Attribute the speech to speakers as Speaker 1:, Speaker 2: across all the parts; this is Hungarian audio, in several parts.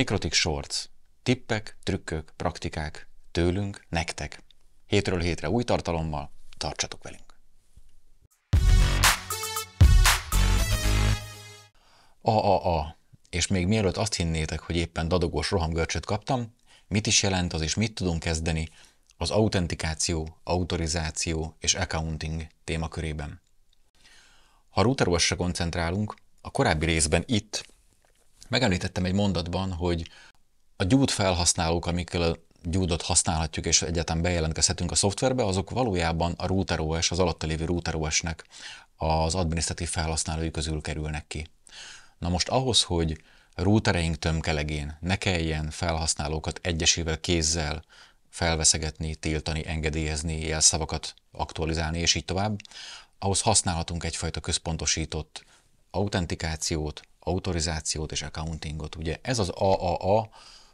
Speaker 1: Mikrotik Shorts. Tippek, trükkök, praktikák. Tőlünk, nektek. Hétről hétre új tartalommal. Tartsatok velünk! a. És még mielőtt azt hinnétek, hogy éppen dadogós rohamgörcsöt kaptam, mit is jelent az és mit tudunk kezdeni az autentikáció, autorizáció és accounting témakörében. Ha routerwash koncentrálunk, a korábbi részben itt Megemlítettem egy mondatban, hogy a gyújt felhasználók, amikkel a gyúdot használhatjuk és egyetem bejelentkezhetünk a szoftverbe, azok valójában a router OS, az alatta lévő router OS-nek az adminisztratív felhasználói közül kerülnek ki. Na most ahhoz, hogy routereink tömkelegén ne kelljen felhasználókat egyesével kézzel felveszegetni, tiltani, engedélyezni, jelszavakat aktualizálni, és így tovább, ahhoz használhatunk egyfajta központosított autentikációt, autorizációt és accountingot. Ugye ez az AAA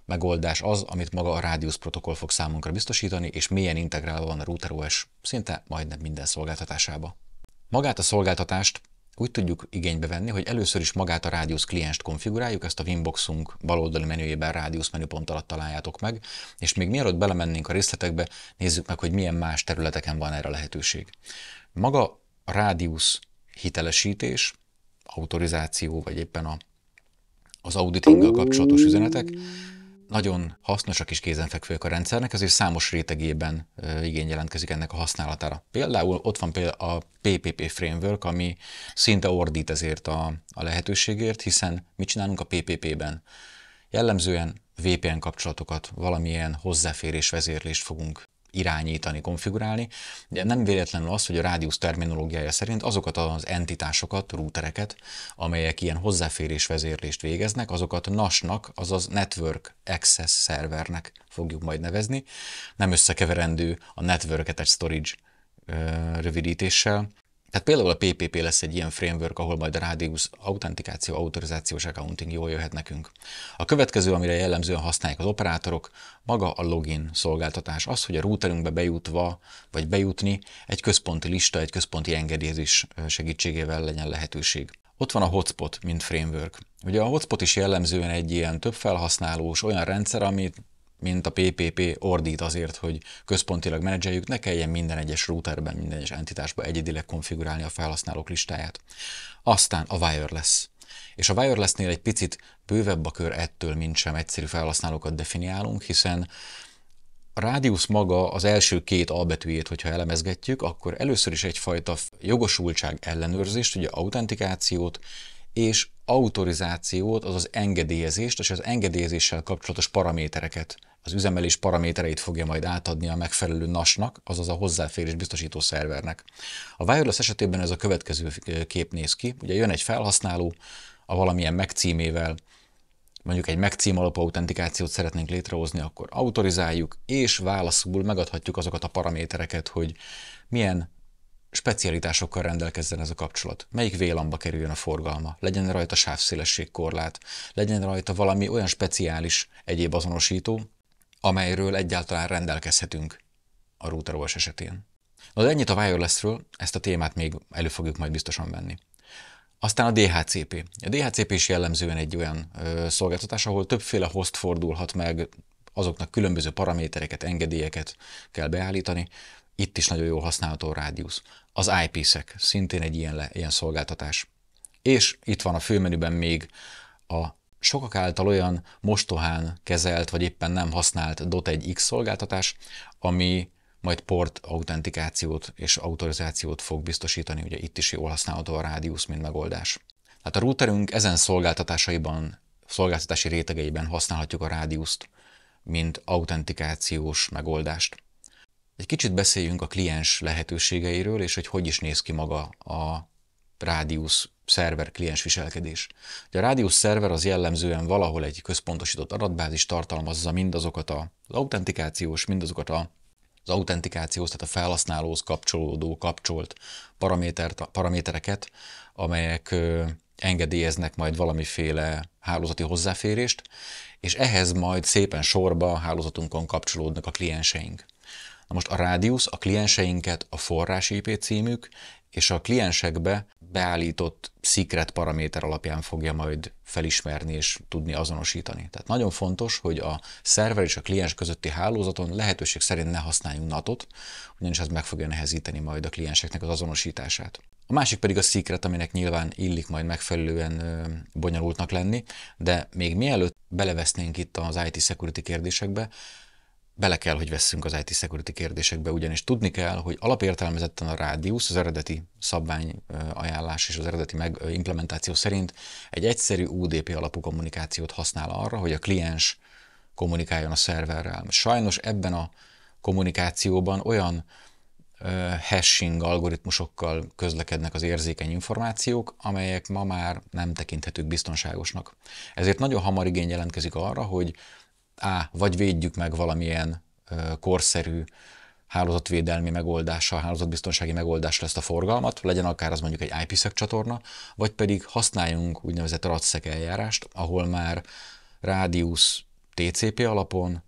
Speaker 1: megoldás az, amit maga a Radius protokoll fog számunkra biztosítani, és mélyen integrálva van a router OS szinte majdnem minden szolgáltatásába. Magát a szolgáltatást úgy tudjuk igénybe venni, hogy először is magát a Radius klienst konfiguráljuk, ezt a Winboxunk baloldali menüjében Radius menüpont alatt találjátok meg, és még mielőtt belemennénk a részletekbe, nézzük meg, hogy milyen más területeken van erre lehetőség. Maga a Radius hitelesítés, autorizáció, vagy éppen a, az auditinggal kapcsolatos üzenetek nagyon hasznosak és kézenfekvőek a rendszernek, ezért számos rétegében igény jelentkezik ennek a használatára. Például ott van például a PPP framework, ami szinte ordít ezért a, a lehetőségért, hiszen mit csinálunk a PPP-ben? Jellemzően VPN kapcsolatokat, valamilyen hozzáférés vezérlést fogunk irányítani, konfigurálni. De nem véletlenül az, hogy a rádiusz terminológiája szerint azokat az entitásokat, routereket, amelyek ilyen hozzáférés vezérlést végeznek, azokat NAS-nak, azaz Network Access Servernek fogjuk majd nevezni. Nem összekeverendő a Network Attached Storage rövidítéssel. Tehát például a PPP lesz egy ilyen framework, ahol majd a Radius autentikáció, autorizációs accounting jól jöhet nekünk. A következő, amire jellemzően használják az operátorok, maga a login szolgáltatás. Az, hogy a routerünkbe bejutva, vagy bejutni egy központi lista, egy központi engedélyezés segítségével legyen lehetőség. Ott van a hotspot, mint framework. Ugye a hotspot is jellemzően egy ilyen több felhasználós olyan rendszer, amit mint a PPP ordít azért, hogy központilag menedzseljük, ne kelljen minden egyes routerben, minden egyes entitásban egyedileg konfigurálni a felhasználók listáját. Aztán a wireless. És a wirelessnél egy picit bővebb a kör ettől, mint sem egyszerű felhasználókat definiálunk, hiszen a rádiusz maga az első két albetűjét, hogyha elemezgetjük, akkor először is egyfajta jogosultság ellenőrzést, ugye autentikációt és autorizációt, azaz engedélyezést, és az engedélyezéssel kapcsolatos paramétereket, az üzemelés paramétereit fogja majd átadni a megfelelő NAS-nak, azaz a hozzáférés biztosító szervernek. A wireless esetében ez a következő kép néz ki. Ugye jön egy felhasználó, a valamilyen megcímével, mondjuk egy megcím alapú autentikációt szeretnénk létrehozni, akkor autorizáljuk, és válaszul megadhatjuk azokat a paramétereket, hogy milyen specialitásokkal rendelkezzen ez a kapcsolat. Melyik vélamba kerüljön a forgalma, legyen rajta korlát. legyen rajta valami olyan speciális egyéb azonosító, amelyről egyáltalán rendelkezhetünk a routerolvas esetén. Na de ennyit a wirelessről, ezt a témát még elő fogjuk majd biztosan venni. Aztán a DHCP. A DHCP is jellemzően egy olyan ö, szolgáltatás, ahol többféle host fordulhat meg, azoknak különböző paramétereket, engedélyeket kell beállítani. Itt is nagyon jól használható a rádiusz az iPSec, szintén egy ilyen, le, ilyen szolgáltatás. És itt van a főmenüben még a sokak által olyan mostohán kezelt, vagy éppen nem használt Dot1x szolgáltatás, ami majd port autentikációt és autorizációt fog biztosítani, ugye itt is jól használható a rádiusz, mint megoldás. Tehát a routerünk ezen szolgáltatásaiban, szolgáltatási rétegeiben használhatjuk a rádiuszt, mint autentikációs megoldást. Egy kicsit beszéljünk a kliens lehetőségeiről, és hogy hogy is néz ki maga a rádiusz szerver kliens viselkedés. a rádiusz szerver az jellemzően valahol egy központosított adatbázis tartalmazza mindazokat az autentikációs, mindazokat a az autentikációhoz, tehát a felhasználóhoz kapcsolódó, kapcsolt paramétereket, amelyek engedélyeznek majd valamiféle hálózati hozzáférést, és ehhez majd szépen sorba a hálózatunkon kapcsolódnak a klienseink. Na most a rádiusz a klienseinket a forrás IP címük és a kliensekbe beállított secret paraméter alapján fogja majd felismerni és tudni azonosítani. Tehát nagyon fontos, hogy a szerver és a kliens közötti hálózaton lehetőség szerint ne használjunk NAT-ot, ugyanis ez meg fogja nehezíteni majd a klienseknek az azonosítását. A másik pedig a secret, aminek nyilván illik majd megfelelően bonyolultnak lenni, de még mielőtt belevesznénk itt az IT security kérdésekbe, bele kell, hogy vesszünk az IT security kérdésekbe, ugyanis tudni kell, hogy alapértelmezetten a rádiusz, az eredeti szabvány ajánlás és az eredeti meg, implementáció szerint egy egyszerű UDP alapú kommunikációt használ arra, hogy a kliens kommunikáljon a szerverrel. Sajnos ebben a kommunikációban olyan hashing algoritmusokkal közlekednek az érzékeny információk, amelyek ma már nem tekinthetők biztonságosnak. Ezért nagyon hamar igény jelentkezik arra, hogy á, vagy védjük meg valamilyen korszerű hálózatvédelmi megoldással, hálózatbiztonsági megoldással ezt a forgalmat, legyen akár az mondjuk egy IPsec csatorna, vagy pedig használjunk úgynevezett RADSEC eljárást, ahol már rádiusz TCP alapon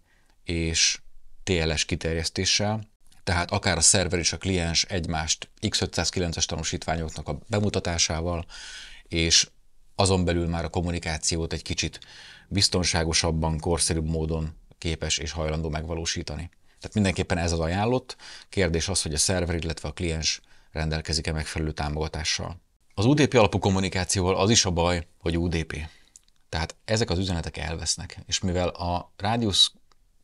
Speaker 1: és TLS kiterjesztéssel, tehát akár a szerver és a kliens egymást X509-es tanúsítványoknak a bemutatásával és azon belül már a kommunikációt egy kicsit biztonságosabban, korszerűbb módon képes és hajlandó megvalósítani. Tehát mindenképpen ez az ajánlott. Kérdés az, hogy a szerver, illetve a kliens rendelkezik-e megfelelő támogatással. Az UDP alapú kommunikációval az is a baj, hogy UDP. Tehát ezek az üzenetek elvesznek, és mivel a rádiusz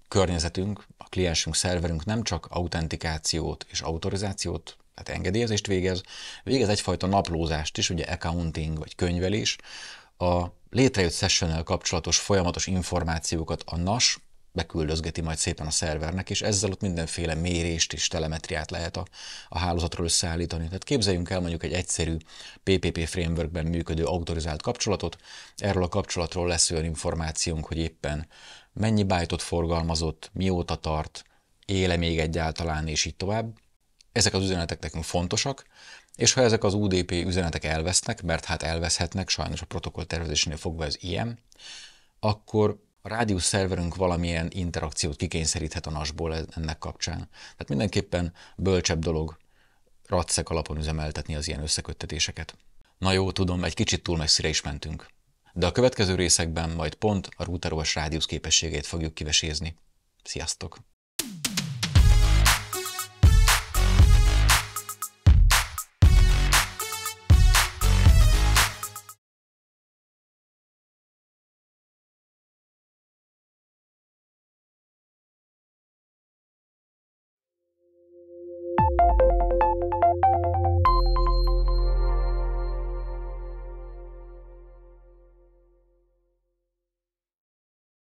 Speaker 1: környezetünk, a kliensünk, szerverünk nem csak autentikációt és autorizációt tehát engedélyezést végez, végez egyfajta naplózást is, ugye accounting vagy könyvelés, a létrejött session kapcsolatos folyamatos információkat a NAS beküldözgeti majd szépen a szervernek, és ezzel ott mindenféle mérést és telemetriát lehet a, a hálózatról összeállítani. Tehát képzeljünk el mondjuk egy egyszerű PPP frameworkben működő autorizált kapcsolatot, erről a kapcsolatról lesz olyan információnk, hogy éppen mennyi bájtot forgalmazott, mióta tart, éle még egyáltalán, és így tovább. Ezek az üzenetek nekünk fontosak, és ha ezek az UDP üzenetek elvesznek, mert hát elveszhetnek, sajnos a protokoll tervezésénél fogva ez ilyen, akkor a rádiusz szerverünk valamilyen interakciót kikényszeríthet a nas-ból e- ennek kapcsán. Tehát mindenképpen bölcsebb dolog radszek alapon üzemeltetni az ilyen összeköttetéseket. Na jó, tudom, egy kicsit túl messzire is mentünk. De a következő részekben majd pont a routeros rádiusz képességét fogjuk kivesézni. Sziasztok!